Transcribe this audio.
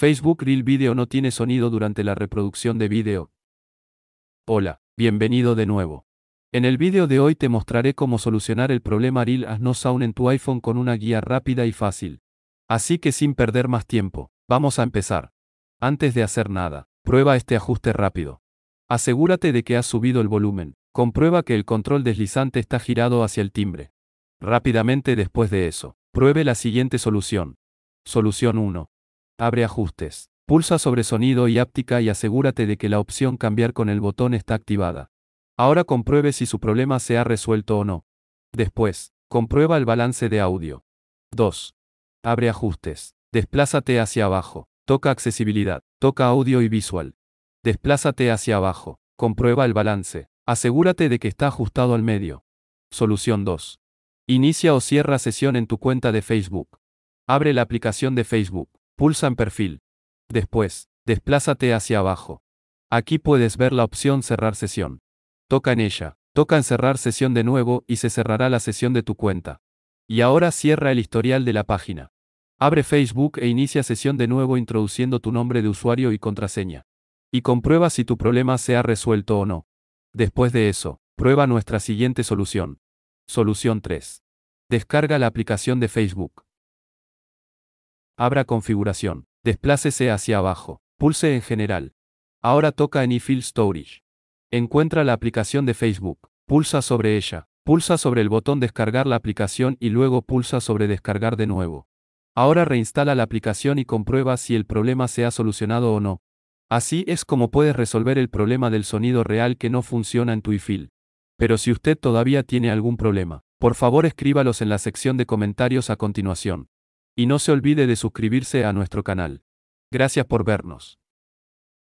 Facebook Reel Video no tiene sonido durante la reproducción de video. Hola, bienvenido de nuevo. En el video de hoy te mostraré cómo solucionar el problema Reel as no sound en tu iPhone con una guía rápida y fácil. Así que sin perder más tiempo, vamos a empezar. Antes de hacer nada, prueba este ajuste rápido. Asegúrate de que has subido el volumen, comprueba que el control deslizante está girado hacia el timbre. Rápidamente después de eso, pruebe la siguiente solución. Solución 1. Abre ajustes. Pulsa sobre sonido y áptica y asegúrate de que la opción cambiar con el botón está activada. Ahora compruebe si su problema se ha resuelto o no. Después, comprueba el balance de audio. 2. Abre ajustes. Desplázate hacia abajo. Toca accesibilidad. Toca audio y visual. Desplázate hacia abajo. Comprueba el balance. Asegúrate de que está ajustado al medio. Solución 2. Inicia o cierra sesión en tu cuenta de Facebook. Abre la aplicación de Facebook. Pulsa en perfil. Después, desplázate hacia abajo. Aquí puedes ver la opción cerrar sesión. Toca en ella. Toca en cerrar sesión de nuevo y se cerrará la sesión de tu cuenta. Y ahora cierra el historial de la página. Abre Facebook e inicia sesión de nuevo introduciendo tu nombre de usuario y contraseña. Y comprueba si tu problema se ha resuelto o no. Después de eso, prueba nuestra siguiente solución. Solución 3. Descarga la aplicación de Facebook. Abra configuración. Desplácese hacia abajo. Pulse en general. Ahora toca en E-Fill Storage. Encuentra la aplicación de Facebook. Pulsa sobre ella. Pulsa sobre el botón descargar la aplicación y luego pulsa sobre descargar de nuevo. Ahora reinstala la aplicación y comprueba si el problema se ha solucionado o no. Así es como puedes resolver el problema del sonido real que no funciona en tu Pero si usted todavía tiene algún problema, por favor escríbalos en la sección de comentarios a continuación. Y no se olvide de suscribirse a nuestro canal. Gracias por vernos.